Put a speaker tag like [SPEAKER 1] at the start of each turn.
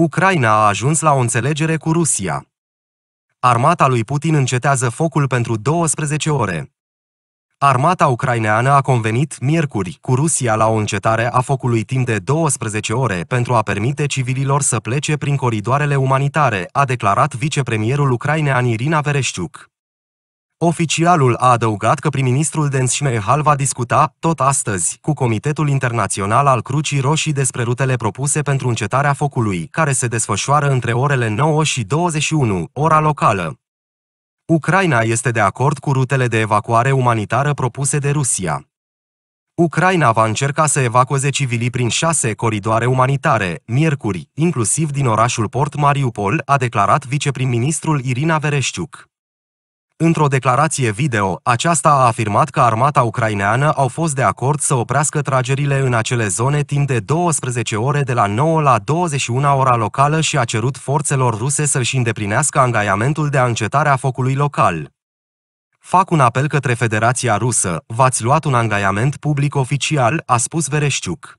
[SPEAKER 1] Ucraina a ajuns la o înțelegere cu Rusia. Armata lui Putin încetează focul pentru 12 ore. Armata ucraineană a convenit miercuri cu Rusia la o încetare a focului timp de 12 ore pentru a permite civililor să plece prin coridoarele umanitare, a declarat vicepremierul ucrainean Irina Vereșciuc. Oficialul a adăugat că prim-ministrul Denz Schmeihal va discuta, tot astăzi, cu Comitetul Internațional al Crucii Roșii despre rutele propuse pentru încetarea focului, care se desfășoară între orele 9 și 21, ora locală. Ucraina este de acord cu rutele de evacuare umanitară propuse de Rusia. Ucraina va încerca să evacueze civilii prin șase coridoare umanitare, miercuri, inclusiv din orașul Port Mariupol, a declarat viceprim-ministrul Irina Vereșciuc. Într-o declarație video, aceasta a afirmat că armata ucraineană au fost de acord să oprească tragerile în acele zone timp de 12 ore de la 9 la 21 ora locală și a cerut forțelor ruse să-și îndeplinească angajamentul de încetare a focului local. Fac un apel către Federația Rusă, v-ați luat un angajament public oficial, a spus Vereșciuc.